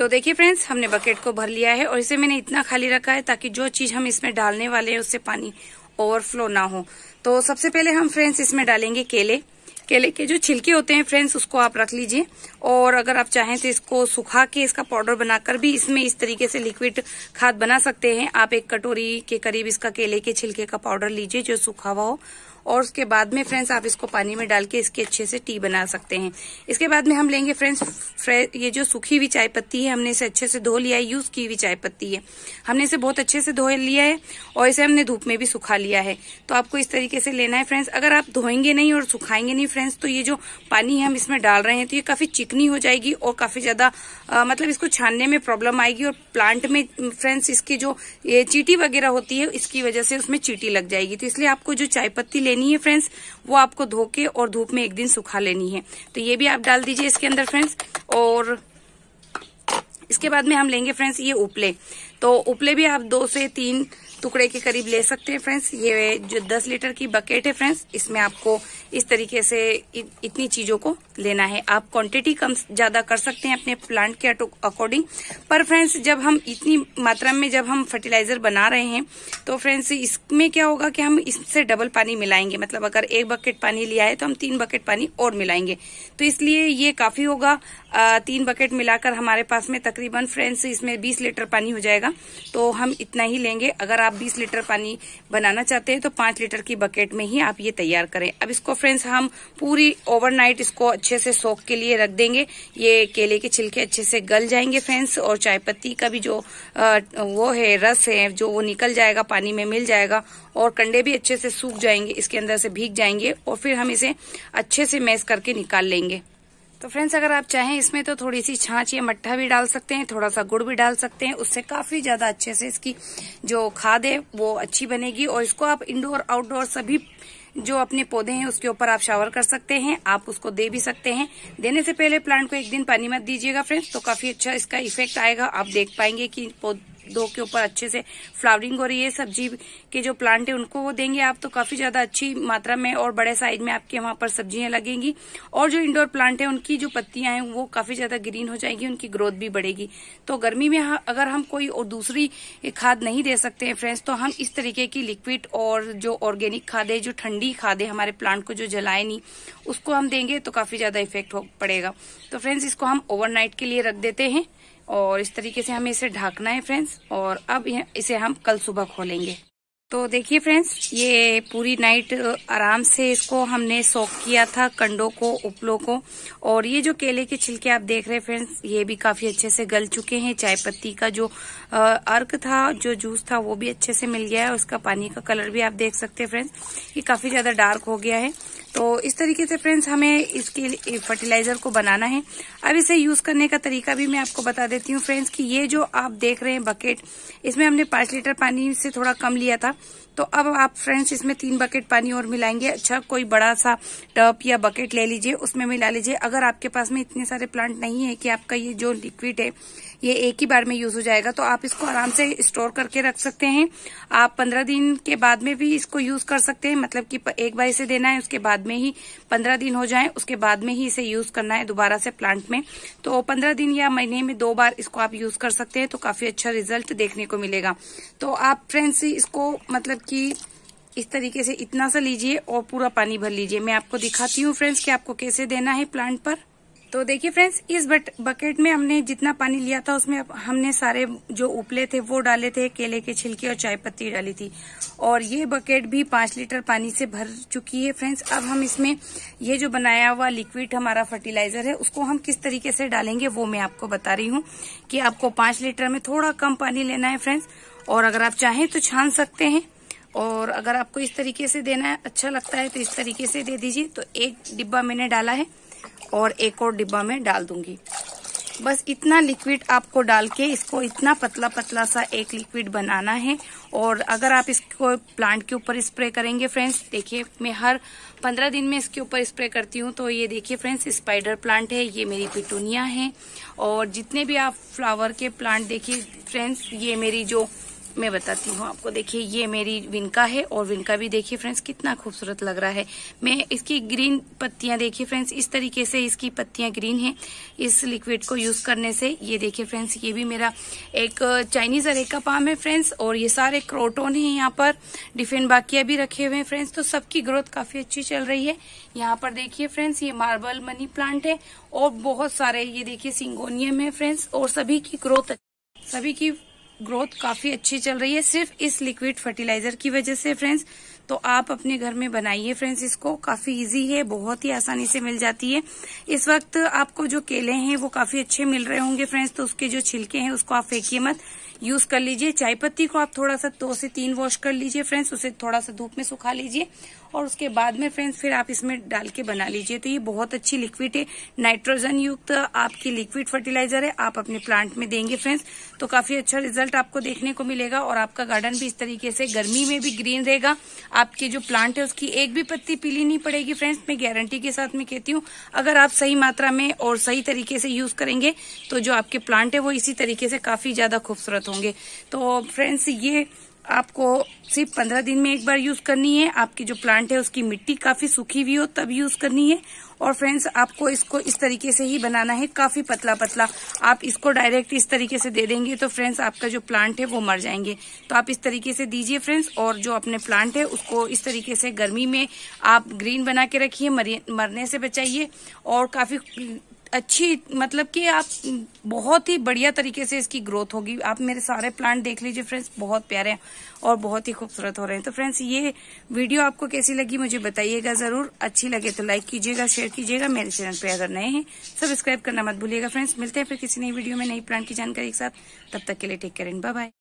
तो देखिए फ्रेंड्स हमने बकेट को भर लिया है और इसे मैंने इतना खाली रखा है ताकि जो चीज हम इसमें डालने वाले हैं उससे पानी ओवरफ्लो ना हो तो सबसे पहले हम फ्रेंड्स इसमें डालेंगे केले केले के जो छिलके होते हैं फ्रेंड्स उसको आप रख लीजिए और अगर आप चाहें तो इसको सुखा के इसका पाउडर बनाकर भी इसमें इस तरीके से लिक्विड खाद बना सकते हैं आप एक कटोरी के करीब इसका केले के छिलके का पाउडर लीजिए जो सूखा हुआ हो और उसके बाद में फ्रेंड्स आप इसको पानी में डाल के इसके अच्छे से टी बना सकते हैं इसके बाद में हम लेंगे फ्रेंड्स ये जो सूखी हुई चाय पत्ती है हमने इसे अच्छे से धो लिया है यूज की हुई चाय पत्ती है हमने इसे बहुत अच्छे से धो लिया है और इसे हमने धूप में भी सुखा लिया है तो आपको इस तरीके से लेना है फ्रेंड्स अगर आप धोएंगे नहीं और सुखाएंगे नहीं फ्रेंड्स तो ये जो पानी हम इसमें डाल रहे हैं तो ये काफी चिकनी हो जाएगी और काफी ज्यादा मतलब इसको छानने में प्रॉब्लम आएगी और प्लांट में फ्रेंड्स इसकी जो ये चीटी वगैरह होती है इसकी वजह से उसमें चीटी लग जाएगी तो इसलिए आपको जो चाय पत्ती लेनी है फ्रेंड्स वो आपको धो के और धूप में एक दिन सुखा लेनी है तो ये भी आप डाल दीजिए इसके अंदर फ्रेंड्स और इसके बाद में हम लेंगे फ्रेंड्स ये उपले तो उपले भी आप दो से तीन टुकड़े के करीब ले सकते हैं फ्रेंड्स ये जो दस लीटर की बकेट है फ्रेंड्स इसमें आपको इस तरीके से इतनी चीजों को लेना है आप क्वांटिटी कम ज्यादा कर सकते हैं अपने प्लांट के अकॉर्डिंग पर फ्रेंड्स जब हम इतनी मात्रा में जब हम फर्टिलाइजर बना रहे हैं तो फ्रेंड्स इसमें क्या होगा कि हम इससे डबल पानी मिलाएंगे मतलब अगर एक बकेट पानी लिया है तो हम तीन बकेट पानी और मिलाएंगे तो इसलिए ये काफी होगा तीन बकेट मिलाकर हमारे पास में तकरीबन फ्रेंड्स इसमें बीस लीटर पानी हो जाएगा तो हम इतना ही लेंगे अगर आप बीस लीटर पानी बनाना चाहते हैं तो पांच लीटर की बकेट में ही आप ये तैयार करें अब इसको फ्रेंड्स हम पूरी ओवरनाइट इसको अच्छे से सोख के लिए रख देंगे ये केले के छिलके अच्छे से गल जाएंगे फ्रेंड्स और चाय पत्ती का भी जो वो है रस है जो वो निकल जाएगा पानी में मिल जाएगा और कंडे भी अच्छे से सूख जाएंगे इसके अंदर से भीग जाएंगे और फिर हम इसे अच्छे से मैस करके निकाल लेंगे तो फ्रेंड्स अगर आप चाहें इसमें तो थोड़ी सी छाछ या मट्ठा भी डाल सकते हैं थोड़ा सा गुड़ भी डाल सकते हैं उससे काफी ज्यादा अच्छे से इसकी जो खाद है वो अच्छी बनेगी और इसको आप इंडोर आउटडोर सभी जो अपने पौधे हैं उसके ऊपर आप शावर कर सकते हैं आप उसको दे भी सकते हैं देने से पहले प्लांट को एक दिन पानी मत दीजिएगा फ्रेंड्स तो काफी अच्छा इसका इफेक्ट आएगा आप देख पाएंगे कि दो के ऊपर अच्छे से फ्लावरिंग और ये सब्जी के जो प्लांट है उनको वो देंगे आप तो काफी ज्यादा अच्छी मात्रा में और बड़े साइज में आपके वहां पर सब्जियां लगेंगी और जो इंडोर प्लांट है उनकी जो पत्तियां हैं वो काफी ज्यादा ग्रीन हो जाएंगी उनकी ग्रोथ भी बढ़ेगी तो गर्मी में अगर हम कोई और दूसरी खाद नहीं दे सकते हैं फ्रेंड्स तो हम इस तरीके की लिक्विड और जो ऑर्गेनिक खाद है जो ठंडी खाद है हमारे प्लांट को जो जलाए नहीं उसको हम देंगे तो काफी ज्यादा इफेक्ट हो पड़ेगा तो फ्रेंड्स इसको हम ओवरनाइट के लिए रख देते हैं और इस तरीके से हमें इसे ढकना है फ्रेंड्स और अब इसे हम कल सुबह खोलेंगे तो देखिए फ्रेंड्स ये पूरी नाइट आराम से इसको हमने सॉक किया था कंडों को उपलों को और ये जो केले के छिलके आप देख रहे हैं फ्रेंड्स ये भी काफी अच्छे से गल चुके हैं चाय पत्ती का जो अर्क था जो जूस था वो भी अच्छे से मिल गया है उसका पानी का कलर भी आप देख सकते हैं फ्रेंड्स ये काफी ज्यादा डार्क हो गया है तो इस तरीके से फ्रेंड्स हमें इसके फर्टिलाइजर को बनाना है अब इसे यूज करने का तरीका भी मैं आपको बता देती हूँ फ्रेंड्स कि ये जो आप देख रहे हैं बकेट इसमें हमने पांच लीटर पानी से थोड़ा कम लिया था तो अब आप फ्रेंड्स इसमें तीन बकेट पानी और मिलाएंगे अच्छा कोई बड़ा सा टप या बकेट ले लीजिए उसमें मिला लीजिए अगर आपके पास में इतने सारे प्लांट नहीं है कि आपका ये जो लिक्विड है ये एक ही बार में यूज हो जाएगा तो आप इसको आराम से स्टोर करके रख सकते हैं आप पंद्रह दिन के बाद में भी इसको यूज कर सकते हैं मतलब कि एक बार इसे देना है उसके बाद में ही पंद्रह दिन हो जाए उसके बाद में ही इसे यूज करना है दोबारा से प्लांट में तो पंद्रह दिन या महीने में दो बार इसको आप यूज कर सकते हैं तो काफी अच्छा रिजल्ट देखने को मिलेगा तो आप फ्रेंड्स इसको मतलब की इस तरीके से इतना सा लीजिए और पूरा पानी भर लीजिए मैं आपको दिखाती हूँ फ्रेंड्स कि आपको कैसे देना है प्लांट पर तो देखिए फ्रेंड्स इस बट बकेट में हमने जितना पानी लिया था उसमें हमने सारे जो उपले थे वो डाले थे केले के छिलके और चाय पत्ती डाली थी और ये बकेट भी पांच लीटर पानी से भर चुकी है फ्रेंड्स अब हम इसमें ये जो बनाया हुआ लिक्विड हमारा फर्टिलाइजर है उसको हम किस तरीके से डालेंगे वो मैं आपको बता रही हूँ कि आपको पांच लीटर में थोड़ा कम पानी लेना है फ्रेंड्स और अगर आप चाहें तो छान सकते हैं और अगर आपको इस तरीके से देना अच्छा लगता है तो इस तरीके से दे दीजिए तो एक डिब्बा मैंने डाला है और एक और डिब्बा में डाल दूंगी बस इतना लिक्विड आपको डाल के इसको इतना पतला पतला सा एक लिक्विड बनाना है और अगर आप इसको प्लांट के ऊपर स्प्रे करेंगे फ्रेंड्स देखिए मैं हर पंद्रह दिन में इसके ऊपर स्प्रे करती हूँ तो ये देखिए फ्रेंड्स स्पाइडर प्लांट है ये मेरी पिटूनिया है और जितने भी आप फ्लावर के प्लांट देखिए फ्रेंड्स ये मेरी जो मैं बताती हूँ आपको देखिए ये मेरी विनका है और विनका भी देखिए फ्रेंड्स कितना खूबसूरत लग रहा है मैं इसकी ग्रीन पत्तियां देखिए फ्रेंड्स इस तरीके से इसकी पत्तियां ग्रीन हैं इस लिक्विड को यूज करने से ये देखिए फ्रेंड्स ये भी मेरा एक चाइनीज अरेका पाम है फ्रेंड्स और ये सारे क्रोटोन है यहाँ पर डिफेन बाकिया भी रखे हुए हैं फ्रेंड्स तो सबकी ग्रोथ काफी अच्छी चल रही है यहाँ पर देखिये फ्रेंड्स ये मार्बल मनी प्लांट है और बहुत सारे ये देखिये सिंगोनियम है फ्रेंड्स और सभी की ग्रोथ सभी की ग्रोथ काफी अच्छी चल रही है सिर्फ इस लिक्विड फर्टिलाइजर की वजह से फ्रेंड्स तो आप अपने घर में बनाइए फ्रेंड्स इसको काफी इजी है बहुत ही आसानी से मिल जाती है इस वक्त आपको जो केले हैं वो काफी अच्छे मिल रहे होंगे फ्रेंड्स तो उसके जो छिलके हैं उसको आप फेंकिए मत यूज कर लीजिए चाय पत्ती को आप थोड़ा सा दो से तीन वॉश कर लीजिए फ्रेंड्स उसे थोड़ा सा धूप में सुखा लीजिए और उसके बाद में फ्रेंड्स फिर आप इसमें डाल के बना लीजिए तो ये बहुत अच्छी लिक्विड है नाइट्रोजन युक्त आपकी लिक्विड फर्टिलाइजर है आप अपने प्लांट में देंगे फ्रेंड्स तो काफी अच्छा रिजल्ट आपको देखने को मिलेगा और आपका गार्डन भी इस तरीके से गर्मी में भी ग्रीन रहेगा आपके जो प्लांट है उसकी एक भी पत्ती पीली नहीं पड़ेगी फ्रेंड्स मैं गारंटी के साथ में कहती हूँ अगर आप सही मात्रा में और सही तरीके से यूज करेंगे तो जो आपके प्लांट है वो इसी तरीके से काफी ज्यादा खूबसूरत होंगे तो फ्रेंड्स ये आपको सिर्फ पंद्रह दिन में एक बार यूज करनी है आपकी जो प्लांट है उसकी मिट्टी काफी सूखी हुई हो तब यूज करनी है और फ्रेंड्स आपको इसको इस तरीके से ही बनाना है काफी पतला पतला आप इसको डायरेक्ट इस तरीके से दे देंगे तो फ्रेंड्स आपका जो प्लांट है वो मर जाएंगे तो आप इस तरीके से दीजिए फ्रेंड्स और जो अपने प्लांट है उसको इस तरीके से गर्मी में आप ग्रीन बना के रखिए मरने से बचाइए और काफी अच्छी मतलब कि आप बहुत ही बढ़िया तरीके से इसकी ग्रोथ होगी आप मेरे सारे प्लांट देख लीजिए फ्रेंड्स बहुत प्यारे हैं और बहुत ही खूबसूरत हो रहे हैं तो फ्रेंड्स ये वीडियो आपको कैसी लगी मुझे बताइएगा जरूर अच्छी लगे तो लाइक कीजिएगा शेयर कीजिएगा मेरे चैनल पर अगर नए हैं सब्सक्राइब करना मत भूलिएगा फ्रेंड्स मिलते हैं फिर किसी नई वीडियो में नई प्लांट की जानकारी के साथ तब तक के लिए टेक करें बाय बाय